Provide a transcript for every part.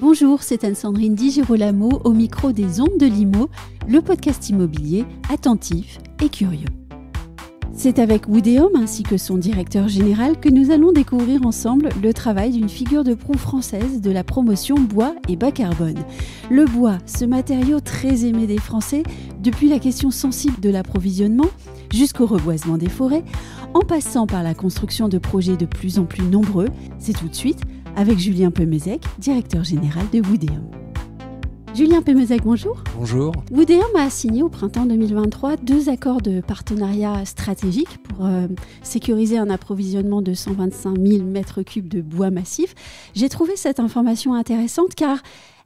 Bonjour, c'est Anne-Sandrine Digirolamo au micro des Ondes de Limo, le podcast immobilier attentif et curieux. C'est avec Woodéum ainsi que son directeur général que nous allons découvrir ensemble le travail d'une figure de proue française de la promotion bois et bas carbone. Le bois, ce matériau très aimé des Français, depuis la question sensible de l'approvisionnement jusqu'au reboisement des forêts, en passant par la construction de projets de plus en plus nombreux, c'est tout de suite avec Julien Pemézec, directeur général de Woodéum. Julien Pémezec, bonjour. Bonjour. Woodéum a signé au printemps 2023 deux accords de partenariat stratégique pour euh, sécuriser un approvisionnement de 125 000 m3 de bois massif. J'ai trouvé cette information intéressante car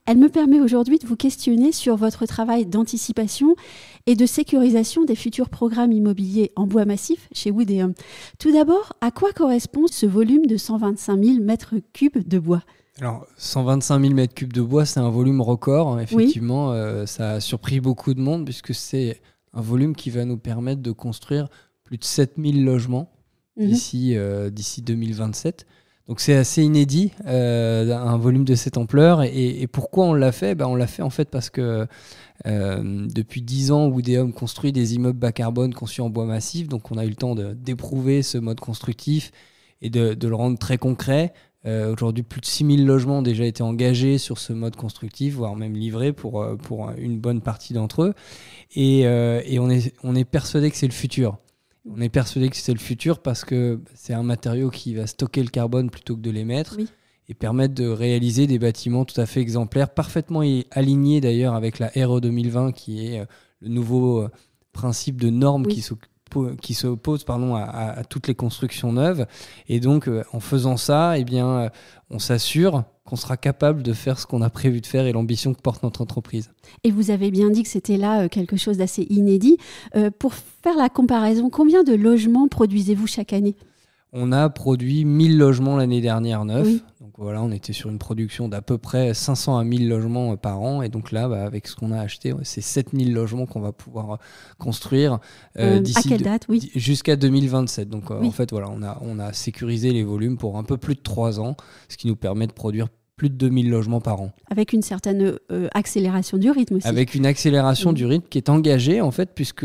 elle me permet aujourd'hui de vous questionner sur votre travail d'anticipation et de sécurisation des futurs programmes immobiliers en bois massif chez Woodéum. Tout d'abord, à quoi correspond ce volume de 125 000 m3 de bois alors, 125 000 m3 de bois, c'est un volume record. Hein, effectivement, euh, ça a surpris beaucoup de monde puisque c'est un volume qui va nous permettre de construire plus de 7 000 logements mhm. d'ici 2027. Euh, Donc c'est assez inédit, euh, un volume de cette ampleur. Et, pourquoi on l'a fait ben, On l'a fait en fait parce que depuis 10 ans, hommes construit des immeubles bas carbone conçus en bois massif. Donc on a eu le temps d'éprouver ce mode constructif et de, de, le rendre très concret, euh, aujourd'hui, plus de 6000 logements ont déjà été engagés sur ce mode constructif, voire même livrés pour, euh, pour une bonne partie d'entre eux. Euh, et, on est, on est persuadé que c'est le futur. On est persuadé que c'est le futur parce que c'est un matériau qui va stocker le carbone plutôt que de l'émettre. et permettre de réaliser des bâtiments tout à fait exemplaires, parfaitement alignés d'ailleurs avec la RE 2020, qui est le nouveau principe de norme qui s'occupe qui se pardon, à, toutes les constructions neuves. Et donc, euh, en faisant ça, eh bien, euh, on s'assure qu'on sera capable de faire ce qu'on a prévu de faire et l'ambition que porte notre entreprise. Et vous avez bien dit que c'était là euh, quelque chose d'assez inédit. pour faire la comparaison, combien de logements produisez-vous chaque année on a produit 1000 logements l'année dernière neuf. Donc voilà, on était sur une production d'à peu près 500 à 1000 logements euh, par an. Et donc là, bah, avec ce qu'on a acheté, c'est 7000 logements qu'on va pouvoir euh, construire euh, d'ici oui. jusqu'à 2027. Donc en fait, voilà, on a, on a sécurisé les volumes pour un peu plus de trois ans, ce qui nous permet de produire plus de 2000 logements par an. Avec une certaine accélération du rythme aussi. Avec une accélération du rythme qui est engagée en fait puisque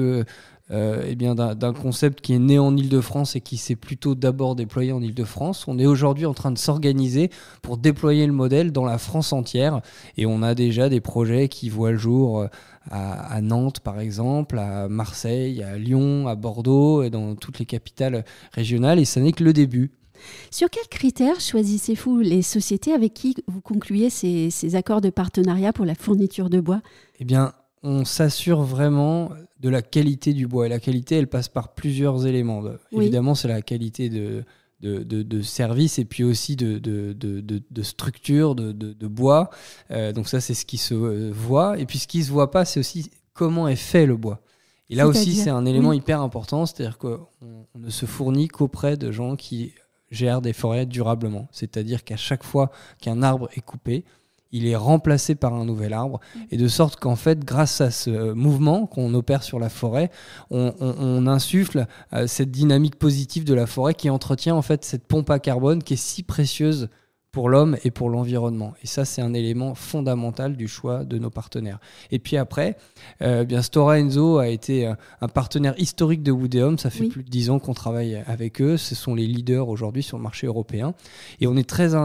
euh, eh bien d'un concept qui est né en Ile-de-France et qui s'est plutôt d'abord déployé en Ile-de-France. On est aujourd'hui en train de s'organiser pour déployer le modèle dans la France entière et on a déjà des projets qui voient le jour euh, à, Nantes par exemple, à Marseille, à Lyon, à Bordeaux et dans toutes les capitales régionales et ça n'est que le début. Sur quels critères choisissez-vous les sociétés avec qui vous concluez ces, ces accords de partenariat pour la fourniture de bois Eh bien, on s'assure vraiment de la qualité du bois. Et la qualité, elle passe par plusieurs éléments. Évidemment, c'est la qualité de, de, de, service et puis aussi de, de structure, de, bois. Euh, donc ça, c'est ce qui se euh, voit. Et puis ce qui ne se voit pas, c'est aussi comment est fait le bois. Et là aussi, c'est un élément hyper important, c'est-à-dire qu'on ne se fournit qu'auprès de gens qui gèrent des forêts durablement. C'est-à-dire qu'à chaque fois qu'un arbre est coupé, il est remplacé par un nouvel arbre. Et de sorte qu'en fait, grâce à ce euh, mouvement qu'on opère sur la forêt, on, insuffle euh, cette dynamique positive de la forêt qui entretient en fait cette pompe à carbone qui est si précieuse pour l'homme et pour l'environnement. Et ça, c'est un élément fondamental du choix de nos partenaires. Et puis après, euh, bien Stora Enzo a été un partenaire historique de Woodéum. Ça fait plus de dix ans qu'on travaille avec eux. Ce sont les leaders aujourd'hui sur le marché européen. Et on est très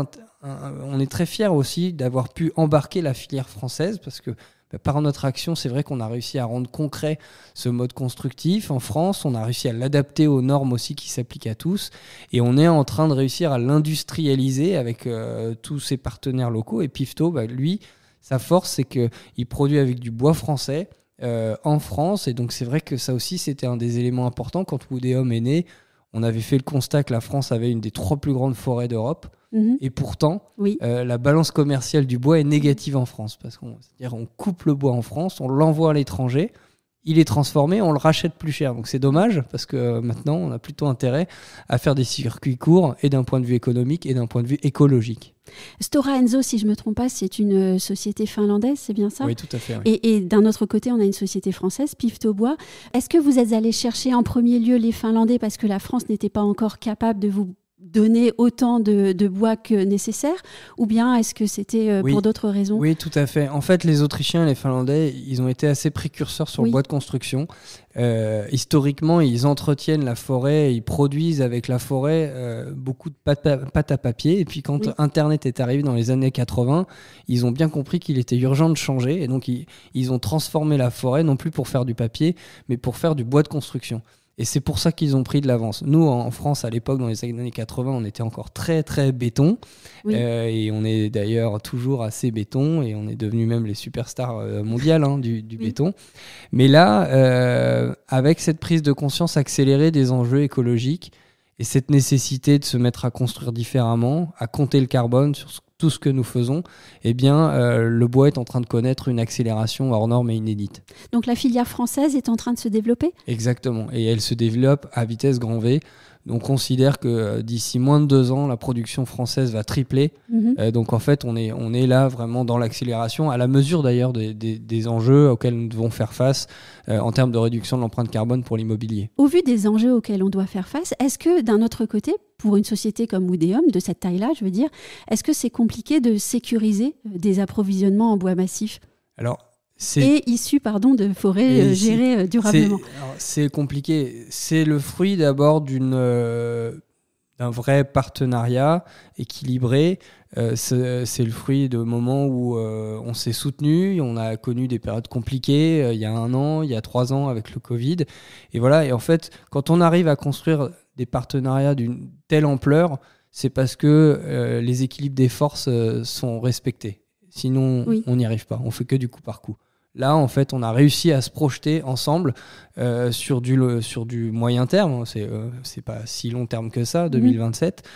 on est très fiers aussi d'avoir pu embarquer la filière française parce que bah, par notre action, c'est vrai qu'on a réussi à rendre concret ce mode constructif en France, on a réussi à l'adapter aux normes aussi qui s'appliquent à tous, et on est en train de réussir à l'industrialiser avec euh, tous ses partenaires locaux. Et Pifto, bah, lui, sa force, c'est qu'il produit avec du bois français euh, en France, et donc c'est vrai que ça aussi, c'était un des éléments importants quand Wood est né on avait fait le constat que la France avait une des trois plus grandes forêts d'Europe. Mhm. Et pourtant, euh, la balance commerciale du bois est négative en France. Parce qu'on on coupe le bois en France, on l'envoie à l'étranger, il est transformé, on le rachète plus cher. Donc c'est dommage parce que euh, maintenant on a plutôt intérêt à faire des circuits courts et d'un point de vue économique et d'un point de vue écologique. Stora Enzo, si je ne me trompe pas, c'est une euh, société finlandaise, c'est bien ça Oui, tout à fait. Et, d'un autre côté, on a une société française, Bois. Est-ce que vous êtes allé chercher en premier lieu les Finlandais parce que la France n'était pas encore capable de vous donner autant de, bois que nécessaire Ou bien est-ce que c'était euh, pour d'autres raisons Oui, tout à fait. En fait, les Autrichiens et les Finlandais, ils ont été assez précurseurs sur le bois de construction. Euh, historiquement, ils entretiennent la forêt, ils produisent avec la forêt euh, beaucoup de pâte à, papier. Et puis quand Internet est arrivé dans les années 80, ils ont bien compris qu'il était urgent de changer. Et donc ils, ils ont transformé la forêt non plus pour faire du papier, mais pour faire du bois de construction. Et c'est pour ça qu'ils ont pris de l'avance. Nous, en France, à l'époque, dans les années 80, on était encore très, très béton. Euh, et on est d'ailleurs toujours assez béton. Et on est devenu même les superstars euh, mondiales hein, du, béton. Mais là, euh, avec cette prise de conscience accélérée des enjeux écologiques et cette nécessité de se mettre à construire différemment, à compter le carbone sur ce tout ce que nous faisons, eh bien, euh, le bois est en train de connaître une accélération hors norme et inédite. Donc la filière française est en train de se développer Exactement, et elle se développe à vitesse grand V on considère que euh, d'ici moins de deux ans, la production française va tripler. Mhm. Euh, donc en fait, on est, on est là vraiment dans l'accélération, à la mesure d'ailleurs des, enjeux auxquels nous devons faire face euh, en termes de réduction de l'empreinte carbone pour l'immobilier. Au vu des enjeux auxquels on doit faire face, est-ce que d'un autre côté, pour une société comme Oudéum, de cette taille-là, je veux dire, est-ce que c'est compliqué de sécuriser des approvisionnements en bois massif Alors, et issus pardon, de forêts euh, gérées euh, durablement. C'est compliqué. C'est le fruit d'abord d'une euh, d'un vrai partenariat équilibré. c'est le fruit de moments où on s'est soutenu, on a connu des périodes compliquées il y a un an, il y a trois ans avec le Covid. Et voilà, et en fait, quand on arrive à construire des partenariats d'une telle ampleur, c'est parce que les équilibres des forces sont respectés. Sinon, on n'y arrive pas. On fait que du coup par coup. Là, en fait, on a réussi à se projeter ensemble euh, sur, du, sur du moyen terme. C'est n'est euh, pas si long terme que ça, 2027. Mhm.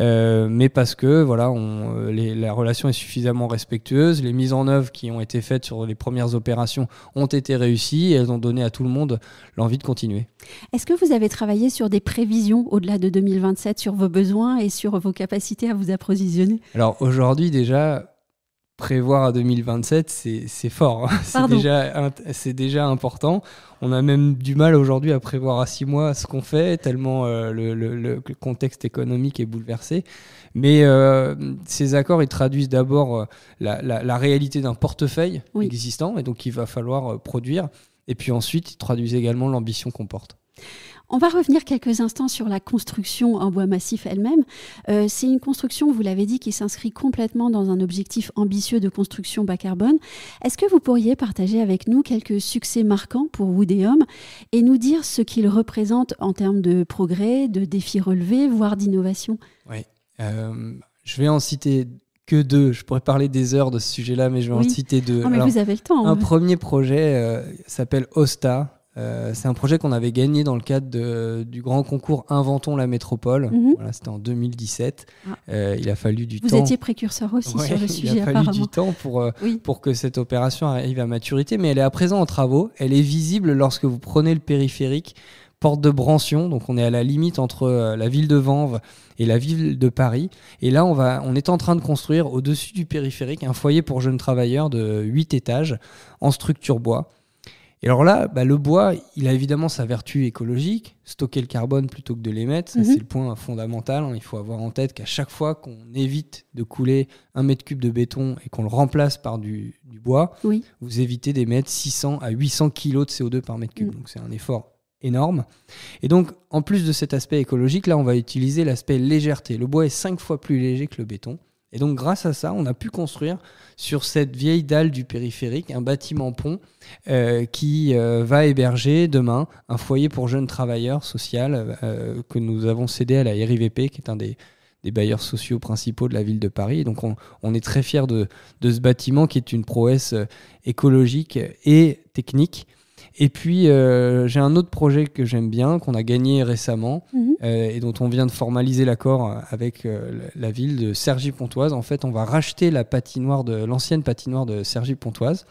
Euh, mais parce que voilà, on, la relation est suffisamment respectueuse. Les mises en œuvre qui ont été faites sur les premières opérations ont été réussies et elles ont donné à tout le monde l'envie de continuer. Est-ce que vous avez travaillé sur des prévisions au-delà de 2027 sur vos besoins et sur vos capacités à vous approvisionner Alors aujourd'hui, déjà, prévoir à 2027, c'est fort. Hein. C'est déjà, déjà, important. On a même du mal aujourd'hui à prévoir à six mois ce qu'on fait, tellement euh, le, contexte économique est bouleversé. Mais euh, ces accords, ils traduisent d'abord euh, la, réalité d'un portefeuille existant, et donc il va falloir produire. Et puis ensuite, ils traduisent également l'ambition qu'on porte. On va revenir quelques instants sur la construction en bois massif elle-même. Euh, c'est une construction, vous l'avez dit, qui s'inscrit complètement dans un objectif ambitieux de construction bas carbone. Est-ce que vous pourriez partager avec nous quelques succès marquants pour Woodéum et nous dire ce qu'il représente en termes de progrès, de défis relevés, voire d'innovation Oui, euh, je vais en citer que deux. Je pourrais parler des heures de ce sujet-là, mais je vais en citer deux. mais vous avez le temps. Hein. Un premier projet euh, s'appelle OSTA, euh, c'est un projet qu'on avait gagné dans le cadre du grand concours Inventons la métropole. Mhm. c'était en 2017. Ah. Euh, il a fallu du temps. Vous étiez précurseur aussi sur le sujet. Il a fallu du temps pour, euh, pour que cette opération arrive à maturité, mais elle est à présent en travaux. Elle est visible lorsque vous prenez le périphérique. Porte de Brancion, donc on est à la limite entre la ville de Vanves et la ville de Paris. Et là, on, va, on est en train de construire au-dessus du périphérique un foyer pour jeunes travailleurs de 8 étages en structure bois. Et alors là, bah, le bois, il a évidemment sa vertu écologique, stocker le carbone plutôt que de l'émettre, mhm. c'est le point fondamental. Hein. Il faut avoir en tête qu'à chaque fois qu'on évite de couler un mètre cube de béton et qu'on le remplace par du, bois, vous évitez d'émettre 600 à 800 kilos de CO2 par mètre cube. Mm. Donc c'est un effort énorme. Et donc, en plus de cet aspect écologique, là, on va utiliser l'aspect légèreté. Le bois est cinq fois plus léger que le béton. Et donc grâce à ça, on a pu construire sur cette vieille dalle du périphérique un bâtiment pont euh, qui euh, va héberger demain un foyer pour jeunes travailleurs social euh, que nous avons cédé à la RIVP, qui est un des, bailleurs sociaux principaux de la ville de Paris. donc on, est très fiers de, de, ce bâtiment qui est une prouesse écologique et technique et puis, euh, j'ai un autre projet que j'aime bien, qu'on a gagné récemment, mhm. euh, et dont on vient de formaliser l'accord euh, avec la ville de Cergy-Pontoise. En fait, on va racheter la patinoire de l'ancienne patinoire de Cergy-Pontoise.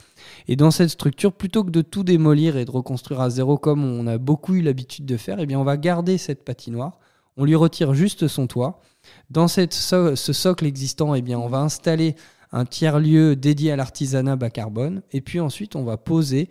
Et dans cette structure, plutôt que de tout démolir et de reconstruire à zéro comme on a beaucoup eu l'habitude de faire, et eh bien, on va garder cette patinoire. On lui retire juste son toit. Dans cette ce socle existant, et eh bien, on va installer un tiers-lieu dédié à l'artisanat bas carbone. Et puis ensuite, on va poser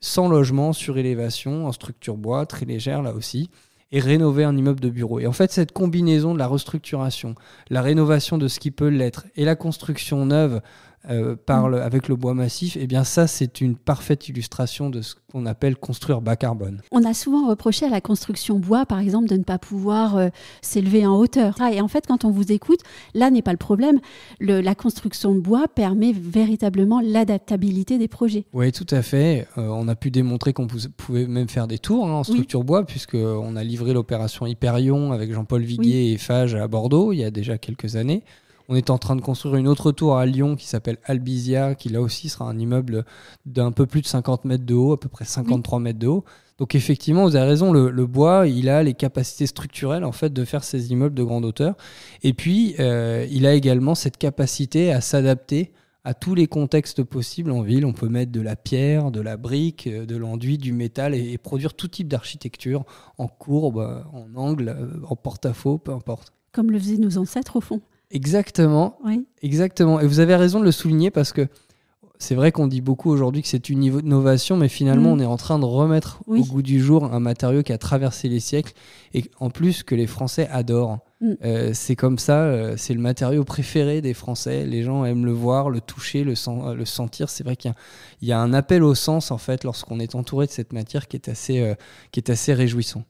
sans logement, sur élévation, en structure bois, très légère là aussi, et rénover un immeuble de bureau. Et en fait, cette combinaison de la restructuration, la rénovation de ce qui peut l'être et la construction neuve euh, parle avec le bois massif, et eh bien ça, c'est une parfaite illustration de ce qu'on appelle construire bas carbone. On a souvent reproché à la construction bois, par exemple, de ne pas pouvoir euh, s'élever en hauteur. Ah, et en fait, quand on vous écoute, là n'est pas le problème. la construction bois permet véritablement l'adaptabilité des projets. Oui, tout à fait. Euh, on a pu démontrer qu'on pouvait même faire des tours hein, en structure bois, bois, puisqu'on a livré l'opération Hyperion avec Jean-Paul Viguier et Fage à Bordeaux il y a déjà quelques années. On est en train de construire une autre tour à Lyon qui s'appelle Albizia, qui là aussi sera un immeuble d'un peu plus de 50 mètres de haut, à peu près 53 mètres de haut. Donc effectivement, vous avez raison, le, bois, il a les capacités structurelles en fait de faire ces immeubles de grande hauteur. Et puis, euh, il a également cette capacité à s'adapter à tous les contextes possibles en ville. On peut mettre de la pierre, de la brique, euh, de l'enduit, du métal et, et produire tout type d'architecture en courbe, en angle, euh, en porte-à-faux, peu importe. Comme le faisaient nos ancêtres au fond. Exactement. Exactement. Et vous avez raison de le souligner parce que c'est vrai qu'on dit beaucoup aujourd'hui que c'est une innovation, mais finalement, mm. on est en train de remettre au goût du jour un matériau qui a traversé les siècles et en plus que les Français adorent. Mm. Euh, c'est comme ça, euh, c'est le matériau préféré des Français. Les gens aiment le voir, le toucher, le, euh, le sentir. C'est vrai qu'il y, a un appel au sens en fait lorsqu'on est entouré de cette matière qui est assez, qui est assez réjouissant.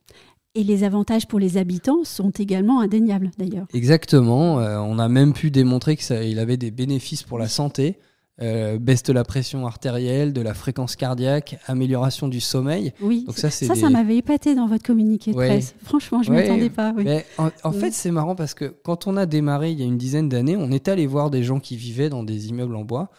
Et les avantages pour les habitants sont également indéniables d'ailleurs. Exactement, euh, on a même pu démontrer qu'il avait des bénéfices pour la santé, euh, baisse de la pression artérielle, de la fréquence cardiaque, amélioration du sommeil. Oui, Donc ça, ça, m'avait épaté dans votre communiqué de presse. Franchement, je ne ouais, m'attendais pas. en, mm. fait, c'est marrant parce que quand on a démarré il y a une dizaine d'années, on est allé voir des gens qui vivaient dans des immeubles en bois.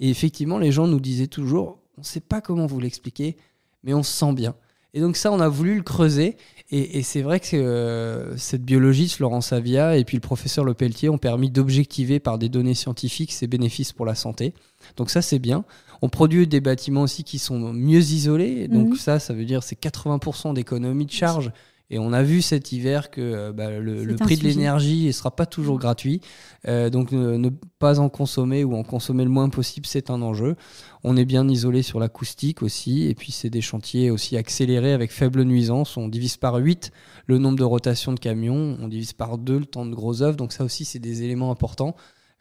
Et effectivement, les gens nous disaient toujours, on ne sait pas comment vous l'expliquer, mais on se sent bien. Et donc ça, on a voulu le creuser. Et, c'est vrai que euh, cette biologiste, Laurent Savia, et puis le professeur Lepelletier ont permis d'objectiver par des données scientifiques ces bénéfices pour la santé. Donc ça, c'est bien. On produit des bâtiments aussi qui sont mieux isolés. Donc mhm. ça, ça veut dire c'est 80% d'économie de charge. Et on a vu cet hiver que euh, bah, le, prix de l'énergie ne sera pas toujours mm. gratuit. Euh, donc ne, pas en consommer ou en consommer le moins possible, c'est un enjeu. On est bien isolé sur l'acoustique aussi. Et puis c'est des chantiers aussi accélérés avec faible nuisance. On divise par 8 le nombre de rotations de camions. On divise par 2 le temps de gros œuvres. Donc ça aussi, c'est des éléments importants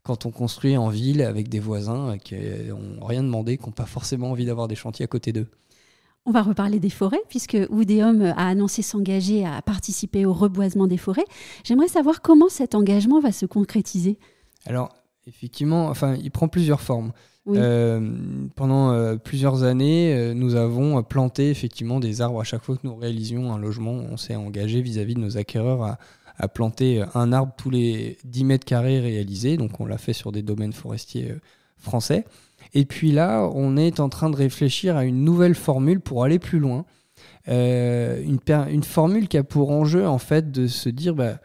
quand on construit en ville avec des voisins qui n'ont euh, rien demandé, qui n'ont pas forcément envie d'avoir des chantiers à côté d'eux. On va reparler des forêts, puisque Oudéum a annoncé s'engager à participer au reboisement des forêts. J'aimerais savoir comment cet engagement va se concrétiser. Alors, effectivement, enfin, il prend plusieurs formes. Euh, pendant euh, plusieurs années, euh, nous avons planté effectivement des arbres à chaque fois que nous réalisions un logement. On s'est engagé vis-à-vis de nos acquéreurs à, à, planter un arbre tous les 10 mètres carrés réalisés. Donc, on l'a fait sur des domaines forestiers français. Et puis là, on est en train de réfléchir à une nouvelle formule pour aller plus loin. Euh, une, une, formule qui a pour enjeu, en fait, de se dire, bah,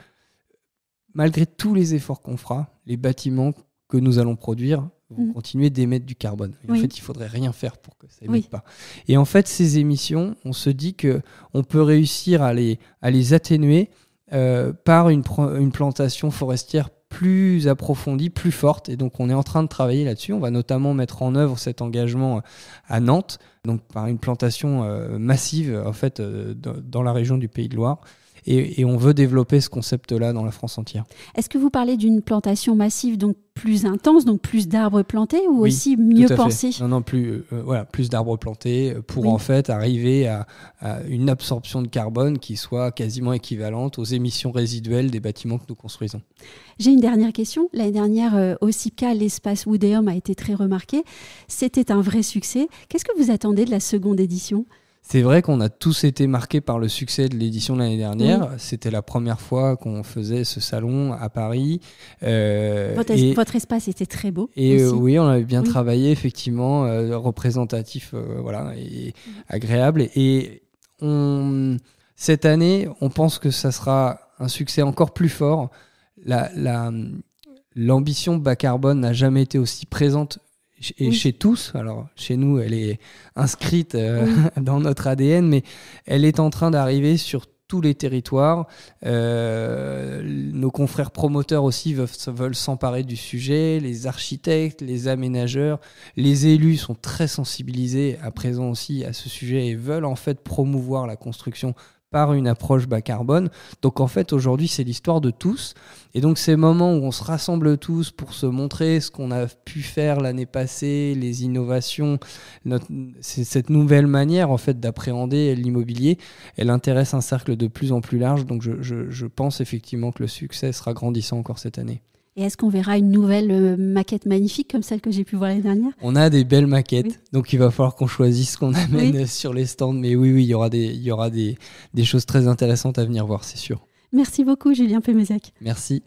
malgré tous les efforts qu'on fera, les bâtiments que nous allons produire vont mhm. continuer d'émettre du carbone. En fait, il faudrait rien faire pour que ça n'émette pas. Et en fait, ces émissions, on se dit que on peut réussir à les, à les atténuer euh, par une, une plantation forestière plus approfondie, plus forte. Et donc on est en train de travailler là-dessus. On va notamment mettre en œuvre cet engagement euh, à Nantes, donc par une plantation euh, massive en fait euh, dans la région du Pays de Loire et, on veut développer ce concept-là dans la France entière. Est-ce que vous parlez d'une plantation massive, donc plus intense, donc plus d'arbres plantés ou aussi mieux pensés Non, non, plus, euh, euh, voilà, plus d'arbres plantés euh, pour en fait arriver à, une absorption de carbone qui soit quasiment équivalente aux émissions résiduelles des bâtiments que nous construisons. J'ai une dernière question. L'année dernière, au CIPCA, l'espace Woodéum a été très remarqué. C'était un vrai succès. Qu'est-ce que vous attendez de la seconde édition c'est vrai qu'on a tous été marqués par le succès de l'édition de l'année dernière. C'était la première fois qu'on faisait ce salon à Paris. Euh, votre, espace était très beau. Et euh, oui, on avait bien travaillé, effectivement, euh, représentatif, voilà, et agréable. Et cette année, on pense que ça sera un succès encore plus fort. l'ambition bas carbone n'a jamais été aussi présente et chez tous. Alors, chez nous, elle est inscrite euh, dans notre ADN, mais elle est en train d'arriver sur tous les territoires. Euh, nos confrères promoteurs aussi veulent, veulent s'emparer du sujet, les architectes, les aménageurs, les élus sont très sensibilisés à présent aussi à ce sujet et veulent en fait promouvoir la construction par une approche bas carbone. Donc en fait, aujourd'hui, c'est l'histoire de tous. Et donc ces moments où on se rassemble tous pour se montrer ce qu'on a pu faire l'année passée, les innovations, cette nouvelle manière en fait d'appréhender l'immobilier, elle intéresse un cercle de plus en plus large. Donc je pense effectivement que le succès sera grandissant encore cette année. Et est-ce qu'on verra une nouvelle euh, maquette magnifique comme celle que j'ai pu voir l'année dernière On a des belles maquettes, donc il va falloir qu'on choisisse ce qu'on amène euh, sur les stands. Mais oui, oui, il y aura des, il y aura des, choses très intéressantes à venir voir, c'est sûr. Merci beaucoup, Julien Pemezac. Merci.